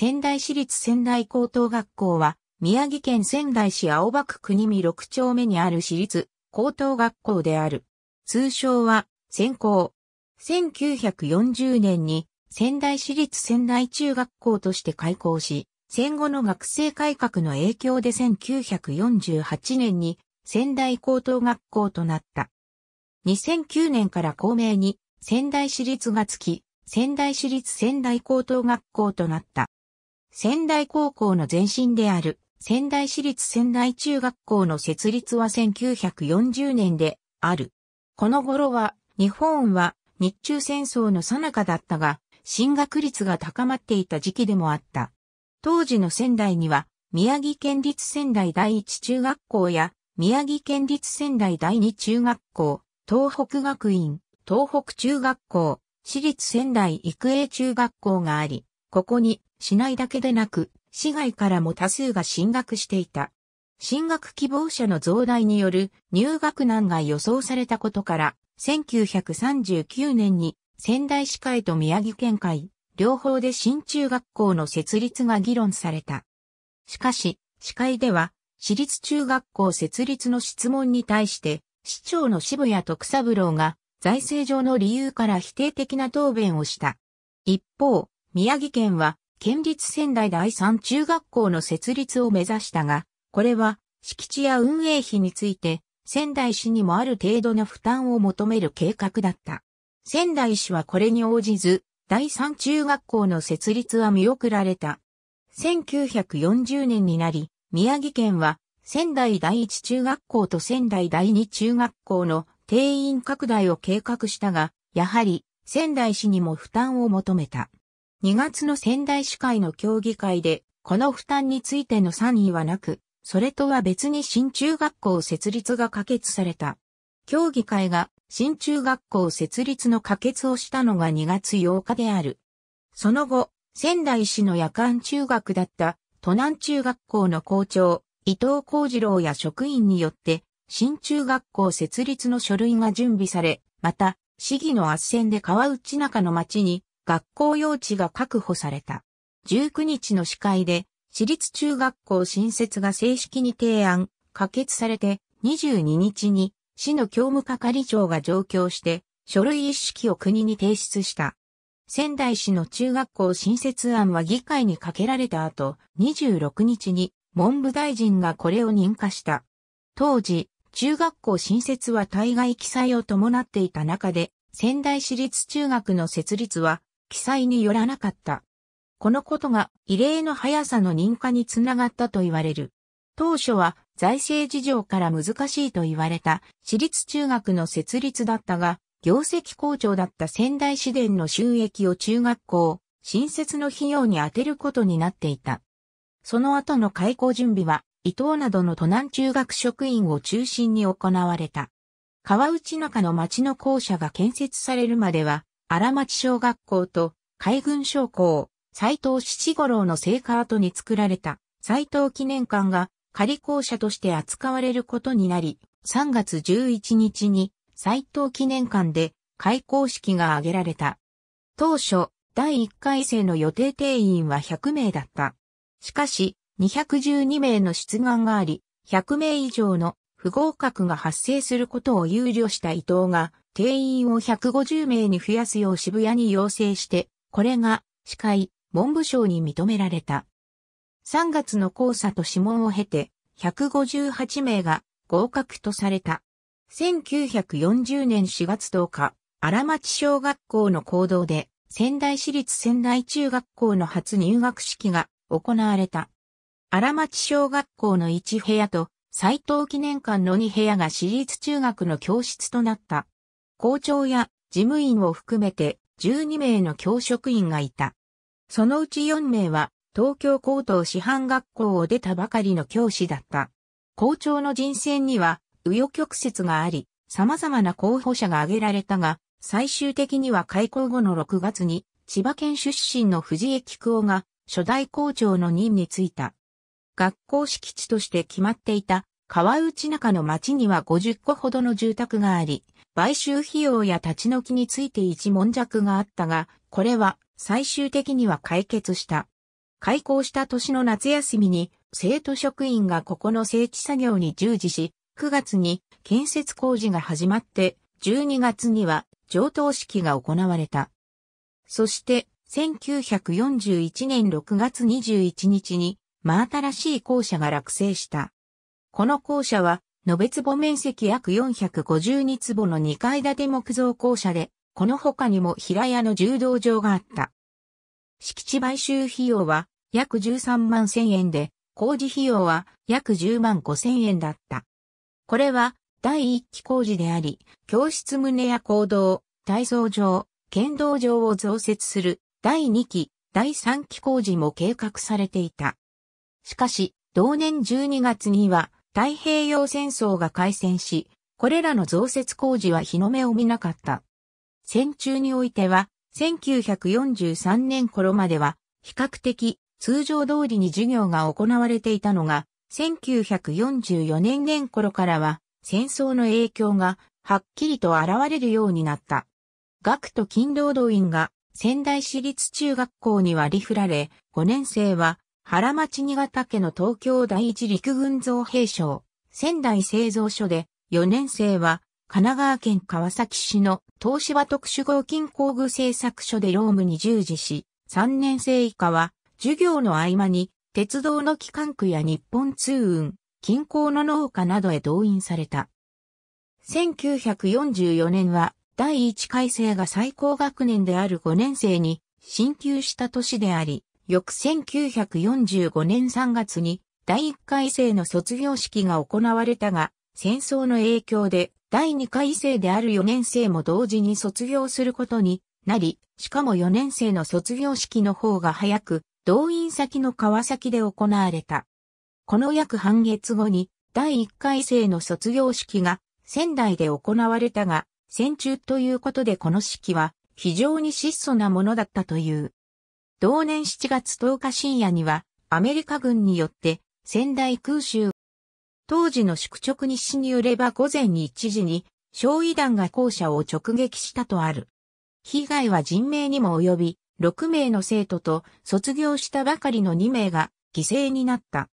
仙台市立仙台高等学校は、宮城県仙台市青葉区国見六丁目にある市立高等学校である。通称は、仙高。1940年に仙台市立仙台中学校として開校し、戦後の学生改革の影響で1948年に仙台高等学校となった。2009年から公明に仙台市立がつき、仙台市立仙台高等学校となった。仙台高校の前身である仙台市立仙台中学校の設立は1940年である。この頃は日本は日中戦争の最中だったが、進学率が高まっていた時期でもあった。当時の仙台には宮城県立仙台第一中学校や宮城県立仙台第二中学校、東北学院、東北中学校、私立仙台育英中学校があり、ここに市内だけでなく、市外からも多数が進学していた。進学希望者の増大による入学難が予想されたことから、1939年に仙台市会と宮城県会、両方で新中学校の設立が議論された。しかし、市会では、私立中学校設立の質問に対して、市長の渋谷徳三郎が、財政上の理由から否定的な答弁をした。一方、宮城県は、県立仙台第三中学校の設立を目指したが、これは敷地や運営費について仙台市にもある程度の負担を求める計画だった。仙台市はこれに応じず、第三中学校の設立は見送られた。1940年になり、宮城県は仙台第一中学校と仙台第二中学校の定員拡大を計画したが、やはり仙台市にも負担を求めた。2月の仙台市会の協議会で、この負担についての賛意はなく、それとは別に新中学校設立が可決された。協議会が新中学校設立の可決をしたのが2月8日である。その後、仙台市の夜間中学だった都南中学校の校長、伊藤幸次郎や職員によって、新中学校設立の書類が準備され、また、市議の斡旋で川内中の町に学校用地が確保された。19日の司会で、私立中学校新設が正式に提案、可決されて、22日に、市の教務係長が上京して、書類一式を国に提出した。仙台市の中学校新設案は議会にかけられた後、26日に文部大臣がこれを認可した。当時、中学校新設は対外記載を伴っていた中で、仙台市立中学の設立は記載によらなかった。このことが異例の速さの認可につながったと言われる。当初は財政事情から難しいと言われた私立中学の設立だったが、業績好調だった仙台市電の収益を中学校、新設の費用に充てることになっていた。その後の開校準備は、伊東などの都南中学職員を中心に行われた。川内中の町の校舎が建設されるまでは、荒町小学校と海軍将校、斎藤七五郎の成果後に作られた斎藤記念館が仮校舎として扱われることになり、3月11日に斎藤記念館で開校式が挙げられた。当初、第1回生の予定定員は100名だった。しかし、212名の出願があり、100名以上の不合格が発生することを憂慮した伊藤が、定員を150名に増やすよう渋谷に要請して、これが、司会、文部省に認められた。3月の交差と諮問を経て、158名が合格とされた。1940年4月10日、荒町小学校の行動で、仙台市立仙台中学校の初入学式が行われた。荒町小学校の1部屋と斎藤記念館の2部屋が私立中学の教室となった。校長や事務員を含めて12名の教職員がいた。そのうち4名は東京高等師範学校を出たばかりの教師だった。校長の人選には右翼曲折があり、様々な候補者が挙げられたが、最終的には開校後の6月に千葉県出身の藤江菊夫が初代校長の任に就いた。学校敷地として決まっていた川内中の町には50個ほどの住宅があり、買収費用や立ち退きについて一文弱があったが、これは最終的には解決した。開校した年の夏休みに生徒職員がここの整地作業に従事し、9月に建設工事が始まって、12月には上等式が行われた。そして、1941年6月21日に真新しい校舎が落成した。この校舎は、延坪面積約452坪の2階建て木造校舎で、この他にも平屋の柔道場があった。敷地買収費用は約13万1000円で、工事費用は約10万5000円だった。これは第1期工事であり、教室棟や行動、体操場、剣道場を増設する第2期、第3期工事も計画されていた。しかし、同年12月には太平洋戦争が開戦し、これらの増設工事は日の目を見なかった。戦中においては、1943年頃までは、比較的通常通りに授業が行われていたのが、1944年年頃からは、戦争の影響がはっきりと現れるようになった。学徒勤労動員が仙台市立中学校にはり振られ、5年生は原町新潟家の東京第一陸軍造兵廠、仙台製造所で、4年生は、神奈川県川崎市の東芝特殊合金工具製作所で労務に従事し、3年生以下は、授業の合間に、鉄道の機関区や日本通運、近郊の農家などへ動員された。1944年は、第1回生が最高学年である5年生に、進級した年であり、翌1945年3月に第1回生の卒業式が行われたが、戦争の影響で第2回生である4年生も同時に卒業することになり、しかも4年生の卒業式の方が早く、動員先の川崎で行われた。この約半月後に、第1回生の卒業式が仙台で行われたが、戦中ということでこの式は非常に質素なものだったという。同年7月10日深夜には、アメリカ軍によって仙台空襲。当時の宿直日誌によれば午前1時に、焼夷弾が校舎を直撃したとある。被害は人命にも及び、6名の生徒と卒業したばかりの2名が犠牲になった。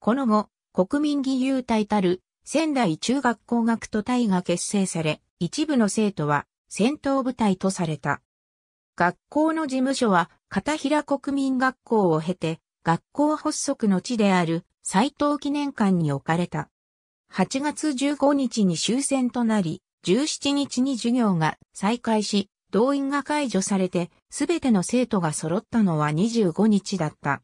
この後、国民義勇隊たる仙台中学校学徒隊が結成され、一部の生徒は戦闘部隊とされた。学校の事務所は片平国民学校を経て、学校発足の地である斎藤記念館に置かれた。8月15日に終戦となり、17日に授業が再開し、動員が解除されて、すべての生徒が揃ったのは25日だった。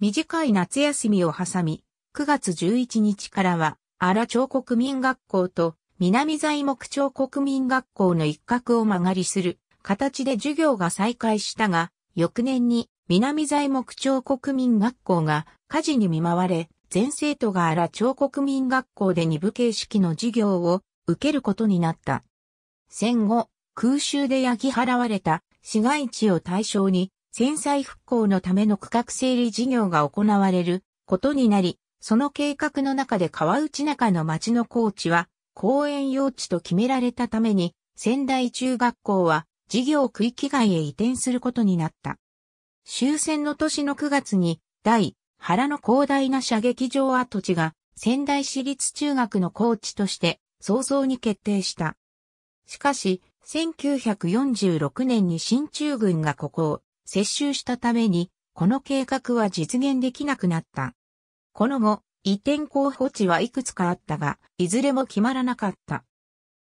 短い夏休みを挟み、9月11日からは、荒町国民学校と南材木町国民学校の一角を曲がりする形で授業が再開したが、翌年に南材木町国民学校が火事に見舞われ、全生徒が荒町国民学校で二部形式の授業を受けることになった。戦後、空襲で焼き払われた市街地を対象に、戦災復興のための区画整理事業が行われることになり、その計画の中で川内中の町の高地は公園用地と決められたために、仙台中学校は事業区域外へ移転することになった。終戦の年の9月に、大原の広大な射撃場跡地が仙台市立中学の校地として早々に決定した。しかし、1946年に新中軍がここを接収したために、この計画は実現できなくなった。この後、移転候補地はいくつかあったが、いずれも決まらなかった。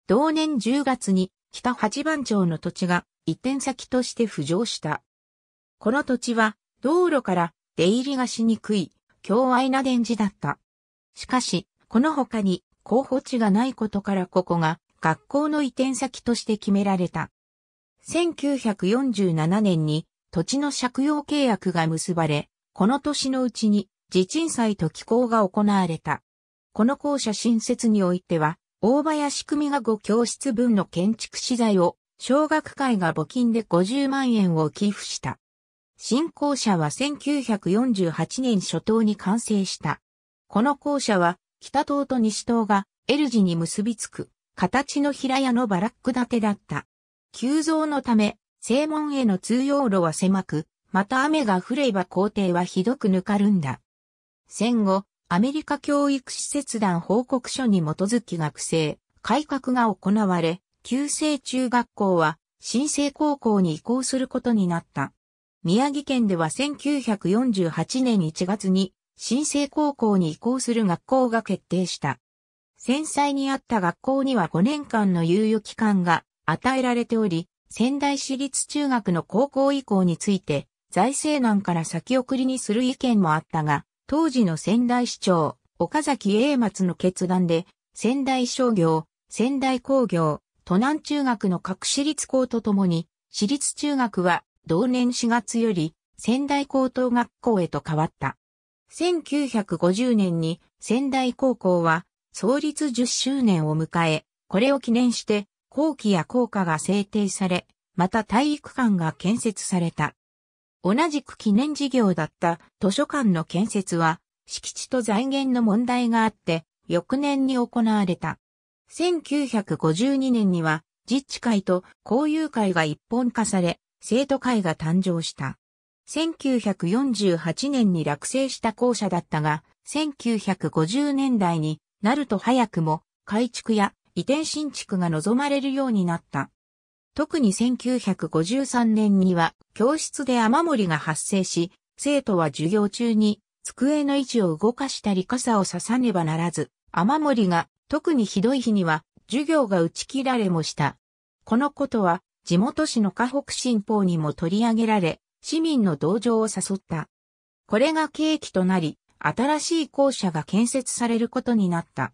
同年10月に北八番町の土地が移転先として浮上した。この土地は道路から出入りがしにくい強愛な電磁だった。しかし、この他に候補地がないことからここが学校の移転先として決められた。1947年に土地の借用契約が結ばれ、この年のうちに地鎮祭と寄港が行われた。この校舎新設においては、大林組が5教室分の建築資材を、小学会が募金で50万円を寄付した。新校舎は1948年初頭に完成した。この校舎は、北棟と西棟が L 字に結びつく、形の平屋のバラック建てだった。急増のため、正門への通用路は狭く、また雨が降れば校庭はひどくぬかるんだ。戦後、アメリカ教育施設団報告書に基づき学生、改革が行われ、旧制中学校は新生高校に移行することになった。宮城県では1948年1月に新生高校に移行する学校が決定した。戦災にあった学校には5年間の猶予期間が与えられており、仙台市立中学の高校移行について財政難から先送りにする意見もあったが、当時の仙台市長、岡崎英松の決断で、仙台商業、仙台工業、都南中学の各私立校とともに、私立中学は同年4月より仙台高等学校へと変わった。1950年に仙台高校は創立10周年を迎え、これを記念して校旗や校歌が制定され、また体育館が建設された。同じく記念事業だった図書館の建設は、敷地と財源の問題があって、翌年に行われた。1952年には、自治会と交友会が一本化され、生徒会が誕生した。1948年に落成した校舎だったが、1950年代になると早くも改築や移転新築が望まれるようになった。特に1953年には教室で雨漏りが発生し、生徒は授業中に机の位置を動かしたり傘をささねばならず、雨漏りが特にひどい日には授業が打ち切られもした。このことは地元市の河北新報にも取り上げられ、市民の同情を誘った。これが契機となり、新しい校舎が建設されることになった。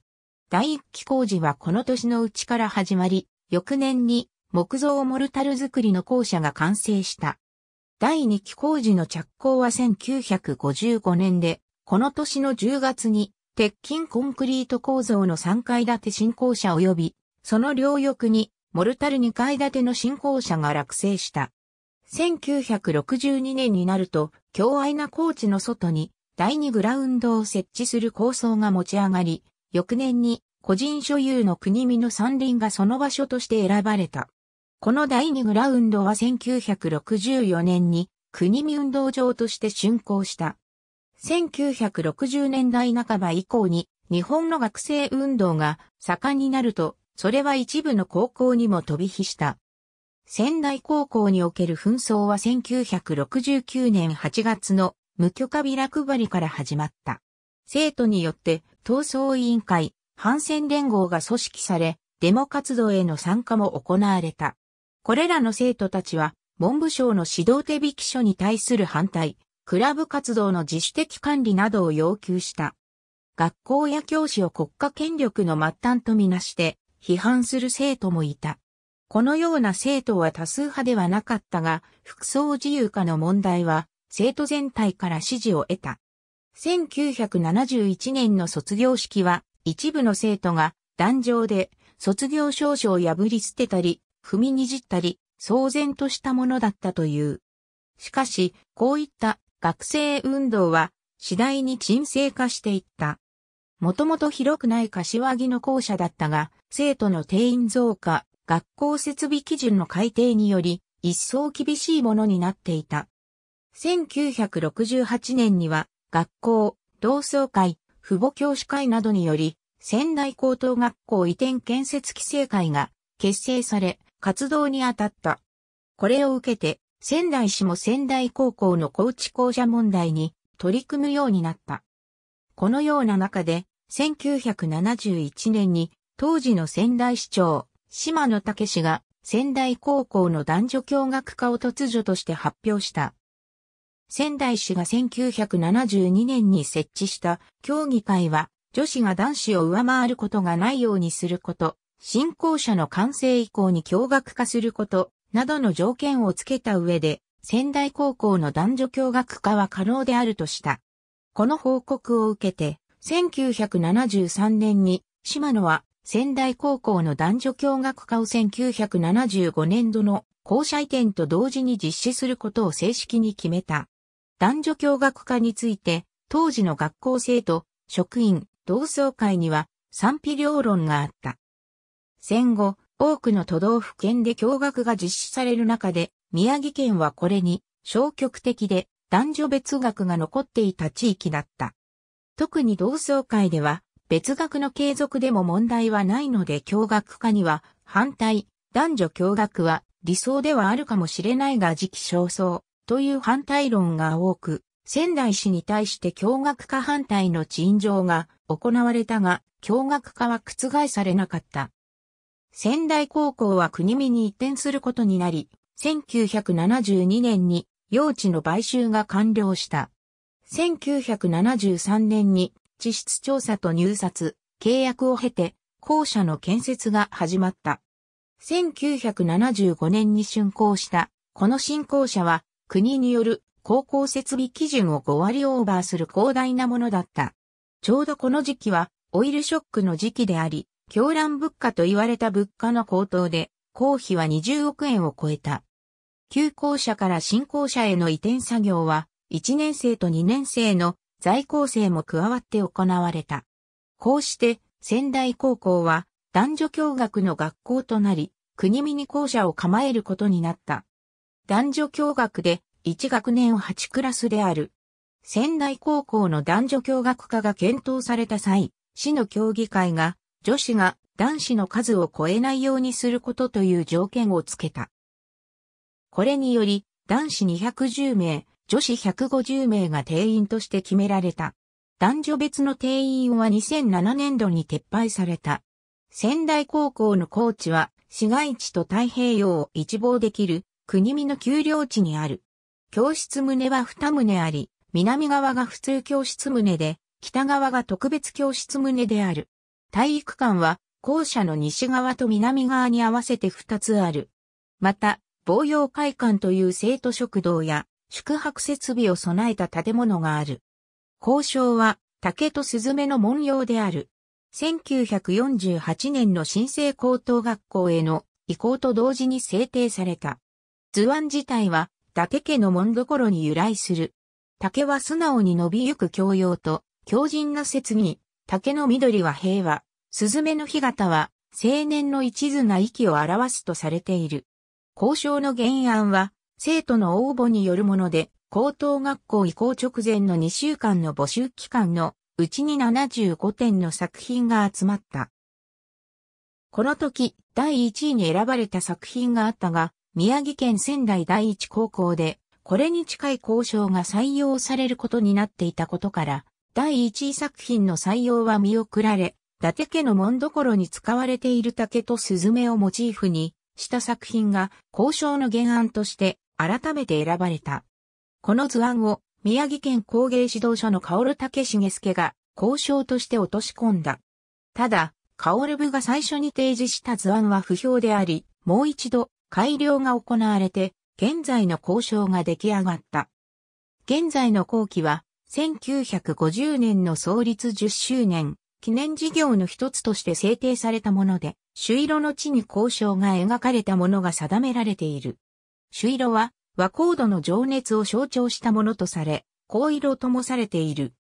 第一期工事はこの年のうちから始まり、翌年に木造モルタル作りの校舎が完成した。第2期工事の着工は1955年で、この年の10月に、鉄筋コンクリート構造の3階建て新校舎及び、その両翼に、モルタル2階建ての新校舎が落成した。1962年になると、強愛な高地の外に、第2グラウンドを設置する構想が持ち上がり、翌年に個人所有の国見の山林がその場所として選ばれた。この第2グラウンドは1964年に国見運動場として竣工した。1960年代半ば以降に日本の学生運動が盛んになると、それは一部の高校にも飛び火した。仙台高校における紛争は1969年8月の無許可ビラ配りから始まった。生徒によって闘争委員会、反戦連合が組織され、デモ活動への参加も行われた。これらの生徒たちは、文部省の指導手引書に対する反対、クラブ活動の自主的管理などを要求した。学校や教師を国家権力の末端とみなして批判する生徒もいた。このような生徒は多数派ではなかったが、服装自由化の問題は生徒全体から支持を得た。1971年の卒業式は一部の生徒が壇上で卒業証書を破り捨てたり、踏みにじったり、騒然としたものだったという。しかし、こういった学生運動は次第に沈静化していった。もともと広くない柏木の校舎だったが、生徒の定員増加、学校設備基準の改定により、一層厳しいものになっていた。1968年には、学校、同窓会、父母教師会などにより、仙台高等学校移転建設規制会が結成され、活動に当たった。これを受けて、仙台市も仙台高校の高知校舎問題に取り組むようになった。このような中で、1971年に当時の仙台市長、島野武氏が仙台高校の男女共学化を突如として発表した。仙台市が1972年に設置した競技会は女子が男子を上回ることがないようにすること信仰者の完成以降に共学化すること、などの条件を付けた上で、仙台高校の男女共学化は可能であるとした。この報告を受けて、1973年に、島野は仙台高校の男女共学化を1975年度の校舎移転と同時に実施することを正式に決めた。男女共学化について、当時の学校生徒、職員、同窓会には賛否両論があった。戦後、多くの都道府県で共学が実施される中で、宮城県はこれに消極的で男女別学が残っていた地域だった。特に同窓会では、別学の継続でも問題はないので共学化には反対、男女共学は理想ではあるかもしれないが時期尚早という反対論が多く、仙台市に対して共学化反対の陳情が行われたが、共学化は覆されなかった。仙台高校は国見に移転することになり、1972年に用地の買収が完了した。1973年に地質調査と入札、契約を経て校舎の建設が始まった。1975年に竣工したこの新校舎は国による高校設備基準を5割オーバーする広大なものだった。ちょうどこの時期はオイルショックの時期であり、狂乱物価と言われた物価の高騰で、公費は20億円を超えた。旧校舎から新校舎への移転作業は、1年生と2年生の在校生も加わって行われた。こうして、仙台高校は男女共学の学校となり、国見に校舎を構えることになった。男女共学で1学年を8クラスである。仙台高校の男女共学化が検討された際、市の協議会が女子が男子の数を超えないようにすることという条件をつけた。これにより、男子210名、女子150名が定員として決められた。男女別の定員は2007年度に撤廃された。仙台高校の高地は市街地と太平洋を一望できる国見の丘陵地にある。教室棟は2棟あり、南側が普通教室棟で、北側が特別教室棟である。体育館は校舎の西側と南側に合わせて2つある。また、防洋会館という生徒食堂や宿泊設備を備えた建物がある。交渉は竹とスズメの文様である。1948年の新生高等学校への移行と同時に制定された。図案自体は竹家の門所に由来する。竹は素直に伸びゆく教養と強靭な説に、竹の緑は平和、スズメの干潟は、青年の一途な息を表すとされている。交渉の原案は、生徒の応募によるもので、高等学校移行直前の2週間の募集期間のうちに75点の作品が集まった。この時、第1位に選ばれた作品があったが、宮城県仙台第一高校で、これに近い交渉が採用されることになっていたことから、第1位作品の採用は見送られ、伊達家の門所に使われている竹とスズメをモチーフにした作品が交渉の原案として改めて選ばれた。この図案を宮城県工芸指導所の薫武重介が交渉として落とし込んだ。ただ、薫部が最初に提示した図案は不評であり、もう一度改良が行われて、現在の交渉が出来上がった。現在の後期は、1950年の創立10周年、記念事業の一つとして制定されたもので、朱色の地に交渉が描かれたものが定められている。朱色は和光度の情熱を象徴したものとされ、高色ともされている。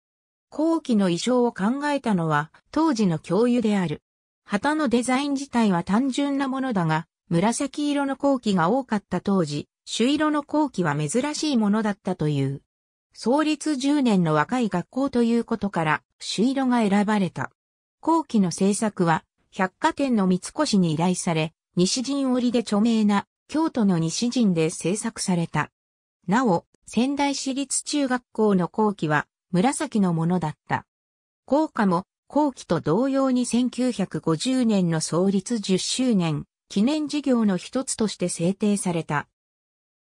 後期の衣装を考えたのは当時の教諭である。旗のデザイン自体は単純なものだが、紫色の後期が多かった当時、朱色の後期は珍しいものだったという。創立10年の若い学校ということから、朱色が選ばれた。後期の制作は、百貨店の三越に依頼され、西陣織で著名な京都の西陣で制作された。なお、仙台市立中学校の後期は紫のものだった。校歌も後期と同様に1950年の創立10周年記念事業の一つとして制定された。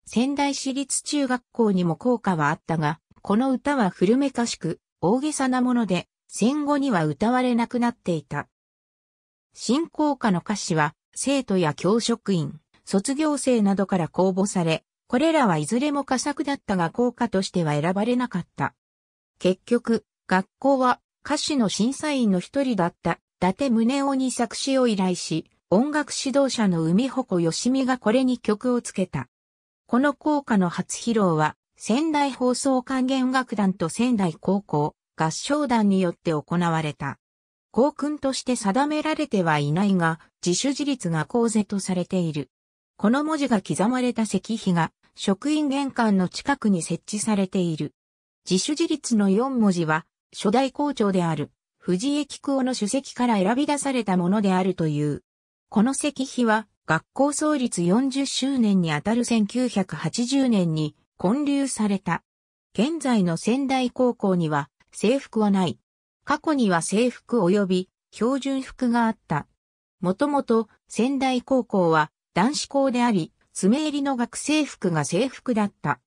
仙台市立中学校にも効果はあったが、この歌は古めかしく、大げさなもので、戦後には歌われなくなっていた。新校歌の歌詞は、生徒や教職員、卒業生などから公募され、これらはいずれも佳作だったが校歌としては選ばれなかった。結局、学校は歌詞の審査員の一人だった伊達宗男に作詞を依頼し、音楽指導者の海穂子吉美がこれに曲をつけた。この校歌の初披露は、仙台放送管弦楽団と仙台高校、合唱団によって行われた。校訓として定められてはいないが、自主自立が公然とされている。この文字が刻まれた石碑が、職員玄関の近くに設置されている。自主自立の4文字は、初代校長である、藤江菊夫の主席から選び出されたものであるという。この石碑は、学校創立40周年にあたる1980年に建立された。現在の仙台高校には制服はない。過去には制服及び標準服があった。もともと仙台高校は男子校であり、爪りの学生服が制服だった。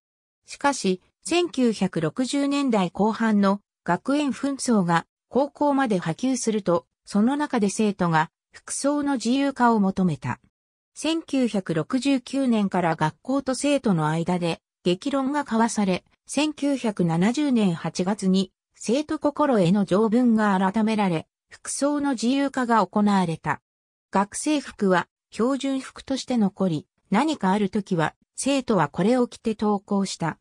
しかし、1960年代後半の学園紛争が高校まで波及すると、その中で生徒が服装の自由化を求めた。1969年から学校と生徒の間で激論が交わされ、1970年8月に生徒心への条文が改められ、服装の自由化が行われた。学生服は標準服として残り、何かある時は生徒はこれを着て登校した。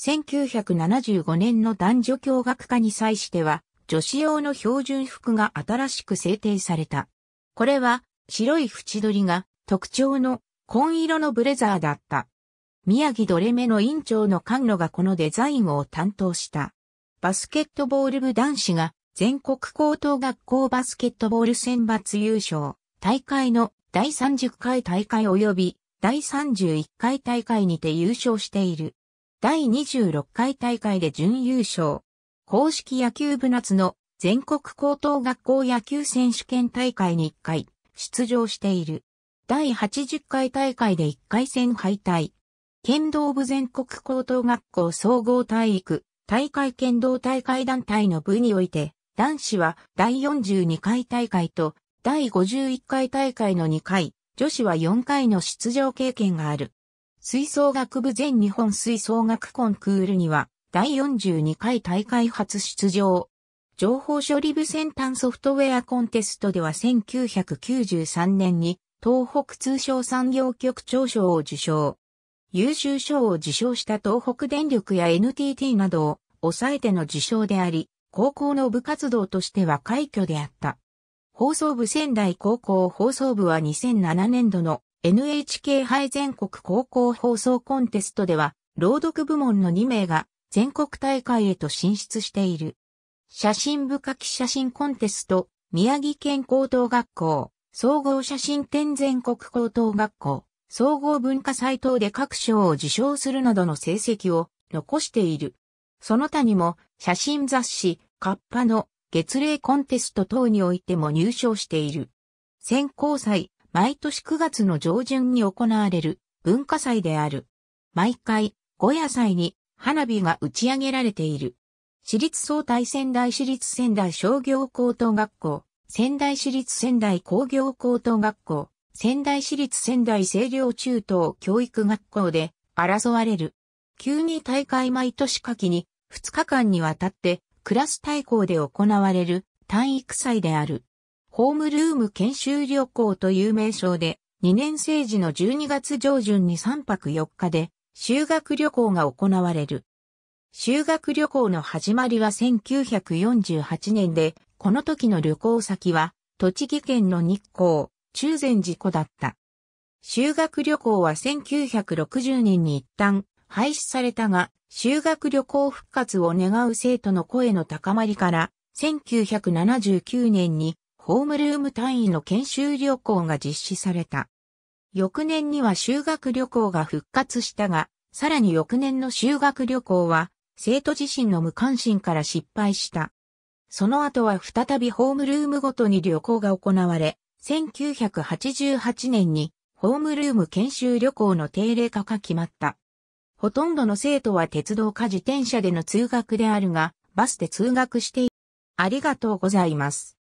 1975年の男女共学化に際しては、女子用の標準服が新しく制定された。これは白い縁取りが特徴の紺色のブレザーだった。宮城どれめの院長の菅野がこのデザインを担当した。バスケットボール部男子が全国高等学校バスケットボール選抜優勝大会の第30回大会及び第31回大会にて優勝している。第26回大会で準優勝。公式野球部夏の全国高等学校野球選手権大会に1回出場している。第80回大会で1回戦敗退。剣道部全国高等学校総合体育大会剣道大会団体の部において、男子は第42回大会と第51回大会の2回、女子は4回の出場経験がある。吹奏楽部全日本吹奏楽コンクールには、第42回大会初出場。情報処理部先端ソフトウェアコンテストでは1993年に東北通商産業局長賞を受賞。優秀賞を受賞した東北電力や NTT などを抑えての受賞であり、高校の部活動としては快挙であった。放送部仙台高校放送部は2007年度の NHK 杯全国高校放送コンテストでは、朗読部門の2名が全国大会へと進出している。写真部書き写真コンテスト、宮城県高等学校、総合写真展全国高等学校、総合文化祭等で各賞を受賞するなどの成績を残している。その他にも写真雑誌、カッパの月例コンテスト等においても入賞している。選考祭、毎年9月の上旬に行われる文化祭である。毎回、五夜祭に花火が打ち上げられている。私立総体仙台市立仙台商業高等学校、仙台市立仙台工業高等学校、仙台市立仙台清涼中等教育学校で争われる。急に大会毎年夏季に2日間にわたってクラス対抗で行われる体育祭である。ホームルーム研修旅行という名称で2年生時の12月上旬に3泊4日で修学旅行が行われる。修学旅行の始まりは1948年で、この時の旅行先は栃木県の日光、中禅寺湖だった。修学旅行は1960年に一旦廃止されたが、修学旅行復活を願う生徒の声の高まりから、1979年にホームルーム単位の研修旅行が実施された。翌年には修学旅行が復活したが、さらに翌年の修学旅行は、生徒自身の無関心から失敗した。その後は再びホームルームごとに旅行が行われ、1988年にホームルーム研修旅行の定例化が決まった。ほとんどの生徒は鉄道か自転車での通学であるが、バスで通学している。ありがとうございます。